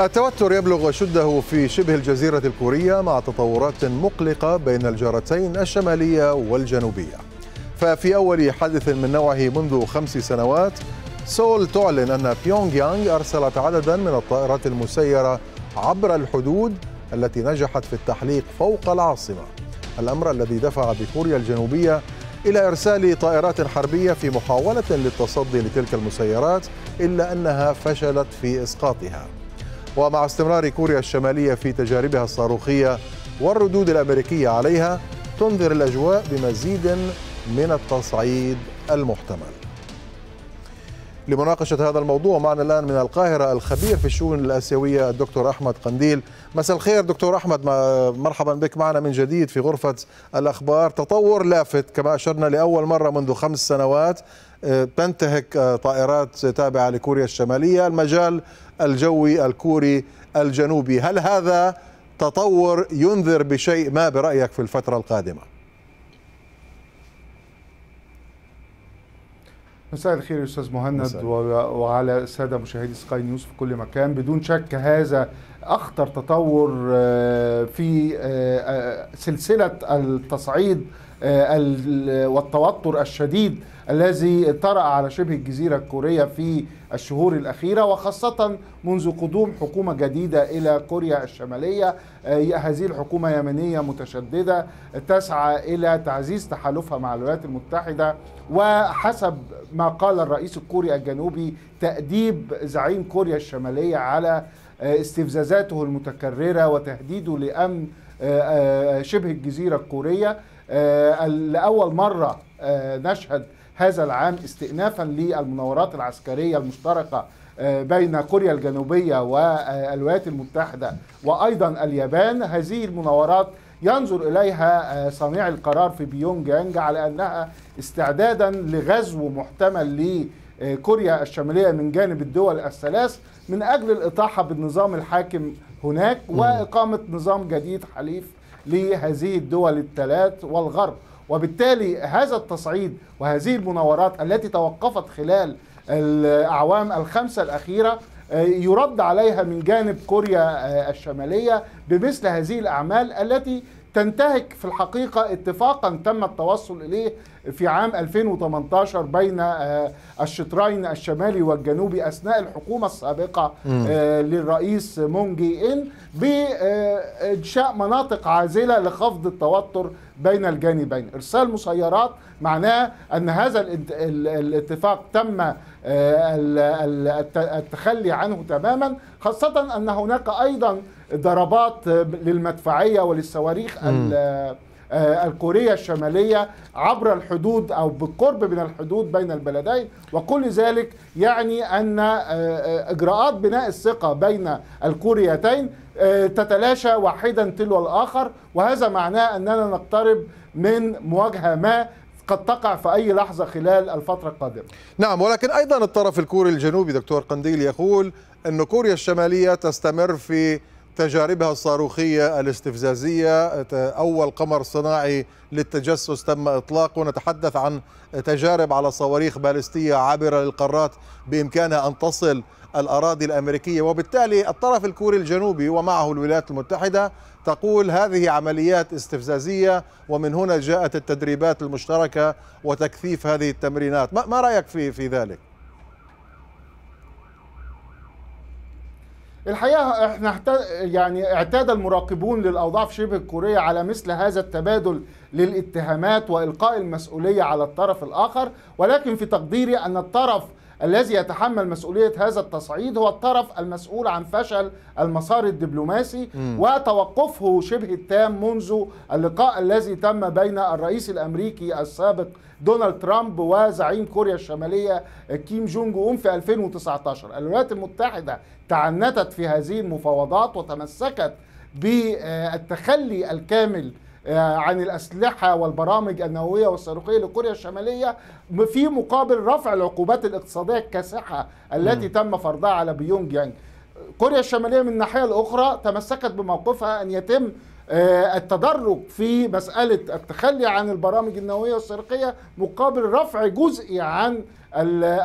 التوتر يبلغ شده في شبه الجزيرة الكورية مع تطورات مقلقة بين الجارتين الشمالية والجنوبية ففي أول حدث من نوعه منذ خمس سنوات سول تعلن أن بيونغ يانغ أرسلت عددا من الطائرات المسيرة عبر الحدود التي نجحت في التحليق فوق العاصمة الأمر الذي دفع بكوريا الجنوبية إلى إرسال طائرات حربية في محاولة للتصدي لتلك المسيرات إلا أنها فشلت في إسقاطها ومع استمرار كوريا الشمالية في تجاربها الصاروخية والردود الأمريكية عليها تنذر الأجواء بمزيد من التصعيد المحتمل لمناقشة هذا الموضوع معنا الآن من القاهرة الخبير في الشؤون الآسيوية الدكتور أحمد قنديل مساء الخير دكتور أحمد مرحبا بك معنا من جديد في غرفة الأخبار تطور لافت كما أشرنا لأول مرة منذ خمس سنوات آه، تنتهك آه، طائرات تابعة لكوريا الشمالية المجال الجوي الكوري الجنوبي هل هذا تطور ينذر بشيء ما برأيك في الفترة القادمة؟ مساء الخير يا استاذ مهند وعلى الساده مشاهدي سكاي نيوز في كل مكان بدون شك هذا اخطر تطور آه، في آه، آه، سلسله التصعيد آه، والتوتر الشديد الذي طرأ على شبه الجزيرة الكورية في الشهور الأخيرة وخاصة منذ قدوم حكومة جديدة إلى كوريا الشمالية آه، هذه الحكومة يمنية متشددة تسعى إلى تعزيز تحالفها مع الولايات المتحدة وحسب ما قال الرئيس الكوري الجنوبي تأديب زعيم كوريا الشمالية على آه، استفزازاته المتكررة وتهديده لأمن آه، آه، شبه الجزيرة الكورية لأول مرة نشهد هذا العام استئنافا للمناورات العسكرية المشتركة بين كوريا الجنوبية والولايات المتحدة وأيضا اليابان هذه المناورات ينظر إليها صانع القرار في بيونج يانج على أنها استعدادا لغزو محتمل لكوريا الشمالية من جانب الدول الثلاث من أجل الإطاحة بالنظام الحاكم هناك وإقامة نظام جديد حليف لهذه الدول الثلاث والغرب وبالتالي هذا التصعيد وهذه المناورات التي توقفت خلال الأعوام الخمسة الأخيرة آه، يرد عليها من جانب كوريا آه، الشمالية بمثل هذه الأعمال التي تنتهك في الحقيقة اتفاقا تم التوصل إليه في عام 2018 بين آه، الشطرين الشمالي والجنوبي أثناء الحكومة السابقة آه، للرئيس مون جي إن بإنشاء آه، مناطق عازلة لخفض التوتر بين الجانبين إرسال مسيرات معناه أن هذا الاتفاق تم التخلي عنه تماما خاصة أن هناك أيضا ضربات للمدفعية وللصواريخ آه، الكورية الشمالية عبر الحدود أو بالقرب من الحدود بين البلدين وكل ذلك يعني أن آه، آه، إجراءات بناء الثقة بين الكوريتين تتلاشى واحدا تلو الآخر وهذا معناه أننا نقترب من مواجهة ما قد تقع في أي لحظة خلال الفترة القادمة نعم ولكن أيضا الطرف الكوري الجنوبي دكتور قنديل يقول أن كوريا الشمالية تستمر في تجاربها الصاروخية الاستفزازية أول قمر صناعي للتجسس تم إطلاقه نتحدث عن تجارب على صواريخ بالستية عابرة للقارات بإمكانها أن تصل الأراضي الأمريكية وبالتالي الطرف الكوري الجنوبي ومعه الولايات المتحدة تقول هذه عمليات استفزازية ومن هنا جاءت التدريبات المشتركة وتكثيف هذه التمرينات ما رأيك في, في ذلك؟ الحقيقه احنا يعني اعتاد المراقبون للاوضاع في شبه الكوريه على مثل هذا التبادل للاتهامات والقاء المسؤوليه على الطرف الاخر ولكن في تقديري ان الطرف الذي يتحمل مسؤولية هذا التصعيد هو الطرف المسؤول عن فشل المسار الدبلوماسي م. وتوقفه شبه التام منذ اللقاء الذي تم بين الرئيس الأمريكي السابق دونالد ترامب وزعيم كوريا الشمالية كيم جونج أون في 2019 الولايات المتحدة تعنتت في هذه المفاوضات وتمسكت بالتخلي الكامل آه، عن الأسلحة والبرامج النووية والصاروخية لكوريا الشمالية في مقابل رفع العقوبات الاقتصادية الكاسحة التي تم فرضها على بيونج يانج كوريا الشمالية من الناحية الأخرى تمسكت بموقفها أن يتم آه، التدرج في مسألة التخلي عن البرامج النووية والصاروخية مقابل رفع جزئي عن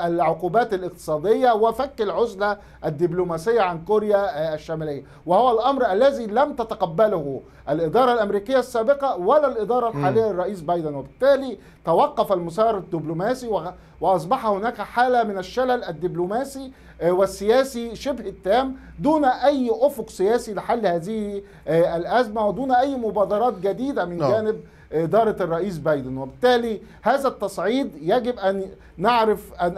العقوبات الاقتصادية وفك العزلة الدبلوماسية عن كوريا آه، الشمالية وهو الأمر الذي لم تتقبله الإدارة الأمريكية السابقة ولا الإدارة الحالية للرئيس بايدن وبالتالي توقف المسار الدبلوماسي وأصبح هناك حالة من الشلل الدبلوماسي آه، والسياسي شبه التام دون أي أفق سياسي لحل هذه آه، الأزمة ودون أي مبادرات جديدة من نعم. جانب إدارة الرئيس بايدن وبالتالي هذا التصعيد يجب أن نعرف أن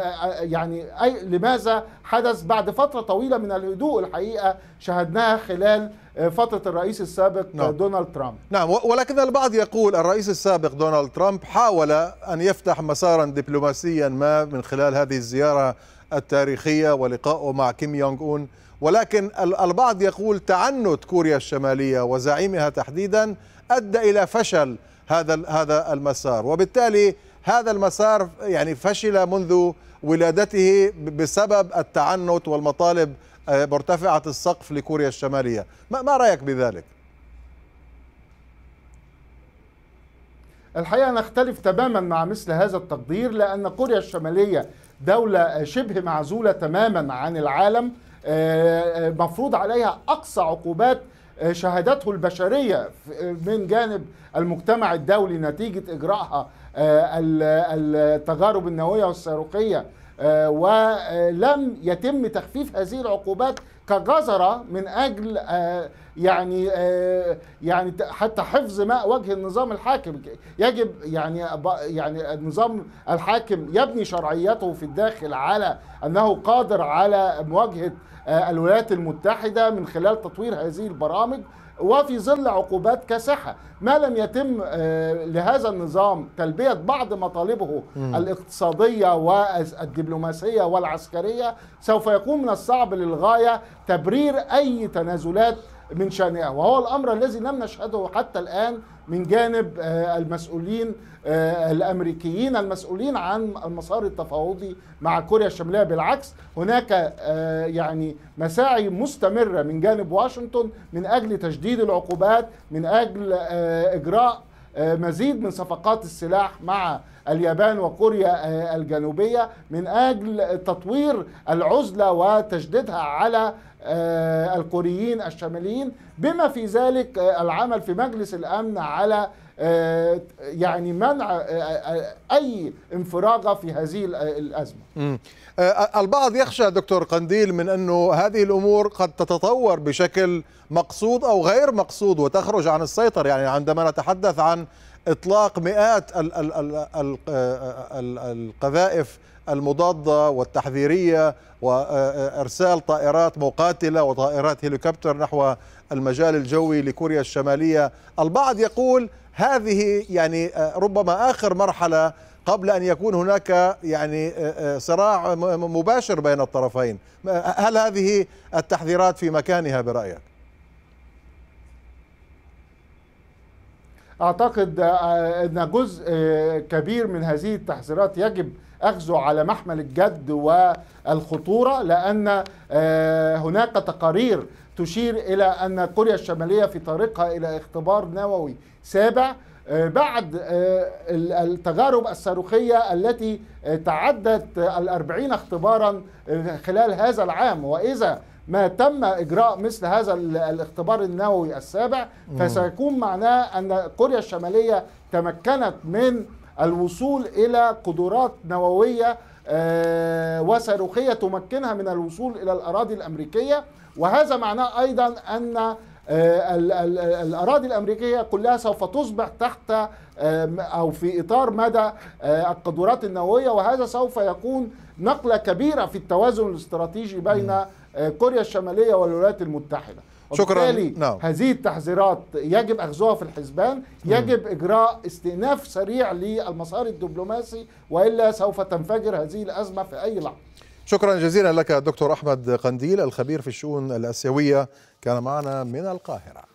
يعني أي لماذا حدث بعد فترة طويلة من الهدوء الحقيقة شهدناها خلال آه، فترة الرئيس السابق آه، نعم. دونالد ترامب نعم ولكن البعض يقول الرئيس السابق دونالد ترامب حاول أن يفتح مسارا دبلوماسيا ما من خلال هذه الزيارة التاريخية ولقائه مع كيم يونغ أون ولكن البعض يقول تعنت كوريا الشمالية وزعيمها تحديدا أدى إلى فشل هذا هذا المسار وبالتالي هذا المسار يعني فشل منذ ولادته بسبب التعنت والمطالب آه، مرتفعه السقف لكوريا الشماليه ما, ما رايك بذلك الحقيقه نختلف تماما مع مثل هذا التقدير لان كوريا الشماليه دوله آه، شبه معزوله تماما عن العالم آه، مفروض عليها اقصى عقوبات آه، شهدته البشرية آه، من جانب المجتمع الدولي نتيجة إجراءها آه، التجارب النووية والصاروخية ولم يتم تخفيف هذه العقوبات كجزرة من أجل آه، يعني آه، يعني حتى حفظ ماء وجه النظام الحاكم يجب يعني يعني النظام الحاكم يبني شرعيته في الداخل على أنه قادر على مواجهة آه، الولايات المتحدة من خلال تطوير هذه البرامج وفي ظل عقوبات كاسحة ما لم يتم آه، لهذا النظام تلبية بعض مطالبه م. الاقتصادية والدبلوماسية والعسكرية سوف يكون من الصعب للغاية تبرير أي تنازلات من شأنها وهو الأمر الذي لم نشهده حتى الآن من جانب آه، المسؤولين آه، الأمريكيين المسؤولين عن المسار التفاوضي مع كوريا الشمالية بالعكس هناك آه، يعني مساعي مستمرة من جانب واشنطن من أجل تشديد العقوبات من أجل إجراء آه، مزيد من صفقات السلاح مع اليابان وكوريا آه، الجنوبية من أجل تطوير العزلة وتجديدها على آه، الكوريين الشماليين بما في ذلك العمل في مجلس الأمن على آه، يعني منع آه، آه، اي انفراغه في هذه الازمه. البعض يخشى دكتور قنديل من انه هذه الامور قد تتطور بشكل مقصود او غير مقصود وتخرج عن السيطره يعني عندما نتحدث عن اطلاق مئات آه، القذائف المضاده والتحذيريه وارسال طائرات مقاتله وطائرات هليكوبتر نحو المجال الجوي لكوريا الشماليه، البعض يقول هذه يعني آه، ربما اخر مرحله قبل ان يكون هناك يعني آه، صراع مباشر بين الطرفين، هل هذه التحذيرات في مكانها برايك؟ اعتقد آه، ان جزء آه، كبير من هذه التحذيرات يجب اخذه على محمل الجد والخطوره لان آه، هناك تقارير تشير الى ان كوريا الشماليه في طريقها الى اختبار نووي سابع بعد التجارب الصاروخية التي تعدت الأربعين اختبارا خلال هذا العام وإذا ما تم اجراء مثل هذا الاختبار النووي السابع فسيكون معناه ان كوريا الشماليه تمكنت من الوصول الى قدرات نوويه آه، وصاروخيه تمكنها من الوصول الى الاراضي الامريكيه وهذا معناه ايضا ان آه، الاراضي الامريكيه كلها سوف تصبح تحت آه، او في اطار مدى القدرات النوويه وهذا سوف يكون نقله كبيره في التوازن الاستراتيجي بين آه، كوريا الشماليه والولايات المتحده شكرا نعم. هذه التحذيرات يجب اخذها في الحسبان يجب اجراء استئناف سريع للمسار الدبلوماسي والا سوف تنفجر هذه الازمه في اي لحظه شكرا جزيلا لك دكتور احمد قنديل الخبير في الشؤون الاسيويه كان معنا من القاهره